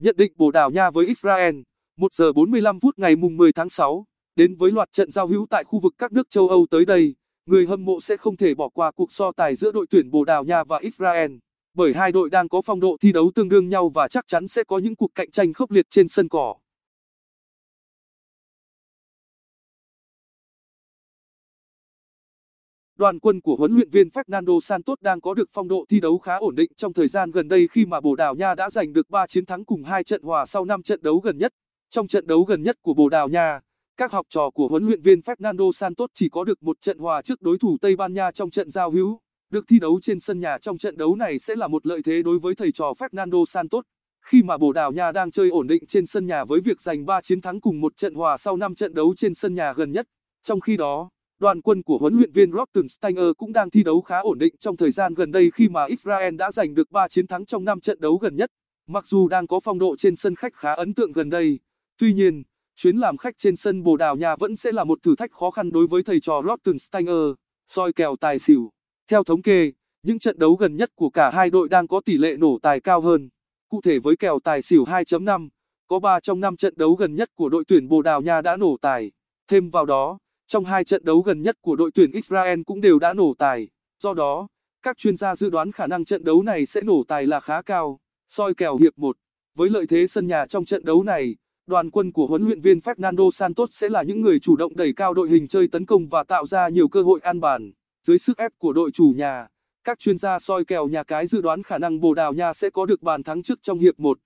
nhận định Bồ Đào Nha với Israel, 1 giờ 45 phút ngày mùng 10 tháng 6, đến với loạt trận giao hữu tại khu vực các nước châu Âu tới đây, người hâm mộ sẽ không thể bỏ qua cuộc so tài giữa đội tuyển Bồ Đào Nha và Israel, bởi hai đội đang có phong độ thi đấu tương đương nhau và chắc chắn sẽ có những cuộc cạnh tranh khốc liệt trên sân cỏ. đoàn quân của huấn luyện viên Fernando Santos đang có được phong độ thi đấu khá ổn định trong thời gian gần đây khi mà Bồ Đào Nha đã giành được 3 chiến thắng cùng 2 trận hòa sau 5 trận đấu gần nhất. Trong trận đấu gần nhất của Bồ Đào Nha, các học trò của huấn luyện viên Fernando Santos chỉ có được một trận hòa trước đối thủ Tây Ban Nha trong trận giao hữu. Được thi đấu trên sân nhà trong trận đấu này sẽ là một lợi thế đối với thầy trò Fernando Santos. Khi mà Bồ Đào Nha đang chơi ổn định trên sân nhà với việc giành 3 chiến thắng cùng một trận hòa sau 5 trận đấu trên sân nhà gần nhất. Trong khi đó, Đoàn quân của huấn luyện viên Steiner cũng đang thi đấu khá ổn định trong thời gian gần đây khi mà Israel đã giành được 3 chiến thắng trong 5 trận đấu gần nhất. Mặc dù đang có phong độ trên sân khách khá ấn tượng gần đây, tuy nhiên, chuyến làm khách trên sân Bồ Đào Nha vẫn sẽ là một thử thách khó khăn đối với thầy trò Steiner. soi kèo tài xỉu. Theo thống kê, những trận đấu gần nhất của cả hai đội đang có tỷ lệ nổ tài cao hơn. Cụ thể với kèo tài xỉu 2.5, có 3 trong 5 trận đấu gần nhất của đội tuyển Bồ Đào Nha đã nổ tài. Thêm vào đó, trong hai trận đấu gần nhất của đội tuyển Israel cũng đều đã nổ tài. Do đó, các chuyên gia dự đoán khả năng trận đấu này sẽ nổ tài là khá cao. Soi kèo hiệp 1. Với lợi thế sân nhà trong trận đấu này, đoàn quân của huấn luyện viên Fernando Santos sẽ là những người chủ động đẩy cao đội hình chơi tấn công và tạo ra nhiều cơ hội an bàn. Dưới sức ép của đội chủ nhà, các chuyên gia soi kèo nhà cái dự đoán khả năng Bồ Đào Nha sẽ có được bàn thắng trước trong hiệp 1.